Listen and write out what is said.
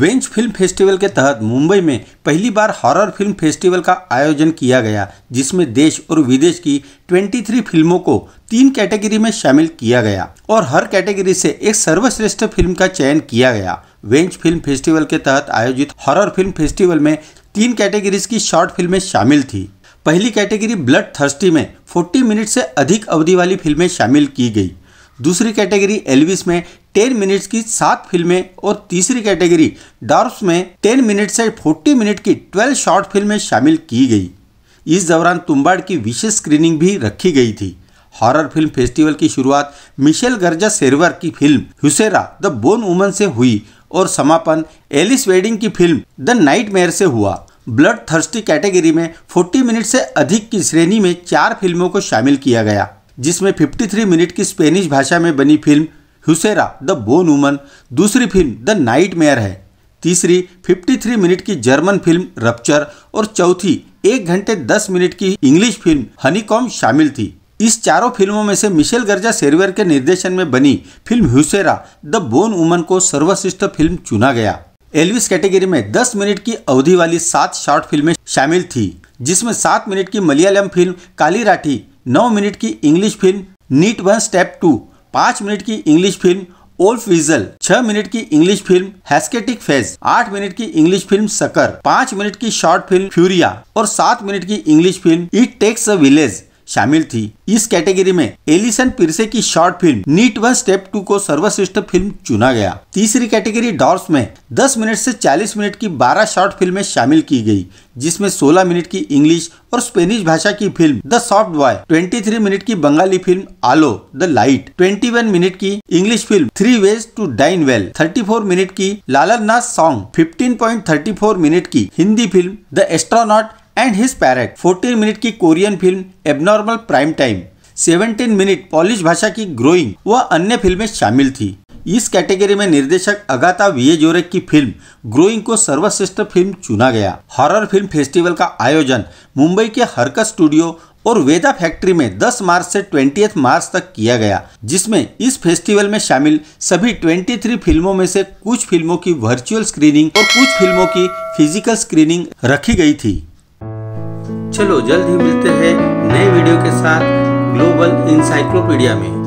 वेंच film festival के तहत मुंबई में पहली बार हॉरर फिल्म फेस्टिवल का आयोजन किया गया जिसमें देश और विदेश की 23 फिल्मों को तीन कैटेगरी में शामिल किया गया और हर कैटेगरी से एक सर्वश्रेष्ठ फिल्म का चयन किया गया वेंच फिल्म फेस्टिवल के तहत आयोजित हॉरर फिल्म फेस्टिवल में तीन कैटेगरीज की शॉर्ट फिल्में शामिल थी पहली कैटेगरी ब्लड थर्स्टी में 40 मिनट से अधिक अवधि वाली फिल्में शामिल की गई दूसरी कैटेगरी एलविस में टेन मिनट्स की सात फिल्में और तीसरी कैटेगरी डार्फ में टेन मिनट से फोर्टी मिनट की ट्वेल्व शॉर्ट फिल्में शामिल की गई इस दौरान तुम्बाड़ की विशेष स्क्रीनिंग भी रखी गई थी हॉरर फिल्म फेस्टिवल की शुरुआत मिशेल गर्जा सेरवर की film Huesera the bone woman से हुई और समापन एलिस वेडिंग की फिल्म द नाइट मेयर से हुआ ब्लड थर्स्टी कैटेगरी में 40 मिनट से अधिक की श्रेणी में चार फिल्मों को शामिल किया गया जिसमें 53 मिनट की स्पेनिश भाषा में बनी film Huesera the bone woman दूसरी फिल्म द नाइट मेयर है तीसरी 53 मिनट की जर्मन फिल्म रप्चर और चौथी एक घंटे 10 मिनट की इंग्लिश फिल्म हनीकॉम शामिल थी इस चारों फिल्मों में से मिशेल गर्जा सेरवेर के निर्देशन में बनी film Huesera the bone woman को सर्वश्रेष्ठ फिल्म चुना गया एलविस कैटेगरी में 10 मिनट की अवधि वाली सात शॉर्ट फिल्में शामिल थी जिसमें सात मिनट की मलयालम फिल्म काली राठी नौ मिनट की English film neat one step two पाँच मिनट की इंग्लिश फिल्म ओल्फ विजल छह मिनट की इंग्लिश फिल्म हैस्केटिक फेज आठ मिनट की इंग्लिश फिल्म सकर पाँच मिनट की शॉर्ट फिल्म फ्यूरिया और सात मिनट की English film it takes a village शामिल थी इस कैटेगरी में एलिसन पिरसे की short film neat one step two को सर्वश्रेष्ठ फिल्म चुना गया तीसरी कैटेगरी डॉर्स में 10 मिनट से 40 मिनट की 12 शॉर्ट फिल्में शामिल की गई जिसमें 16 मिनट की इंग्लिश और स्पेनिश भाषा की फिल्म द सॉफ्ट बॉय 23 मिनट की Bengali film Alo the light 21 मिनट की English film three ways to dine well 34 मिनट की लालन नाथ सॉन्ग 15.34 मिनट की Hindi film the astronaut and his parrot 14 मिनट की Korean film abnormal prime time 17 मिनट पॉलिश भाषा की ग्रोइंग व अन्य फिल्में शामिल थी इस कैटेगरी में निर्देशक अगाता वियेजोरेक की फिल्म ग्रोइंग को सर्वश्रेष्ठ फिल्म चुना गया हॉरर फिल्म फेस्टिवल का आयोजन मुंबई के हरकत स्टूडियो और वेदा फैक्ट्री में 10 मार्च से 20 मार्च तक किया गया जिसमें इस फेस्टिवल में शामिल सभी 23 फिल्मों में से कुछ फिल्मों की वर्चुअल स्क्रीनिंग और कुछ फिल्मों की फिजिकल स्क्रीनिंग रखी गई थी चलो जल्द ही मिलते हैं नए वीडियो के साथ ग्लोबल इंसाइक्लोपीडिया में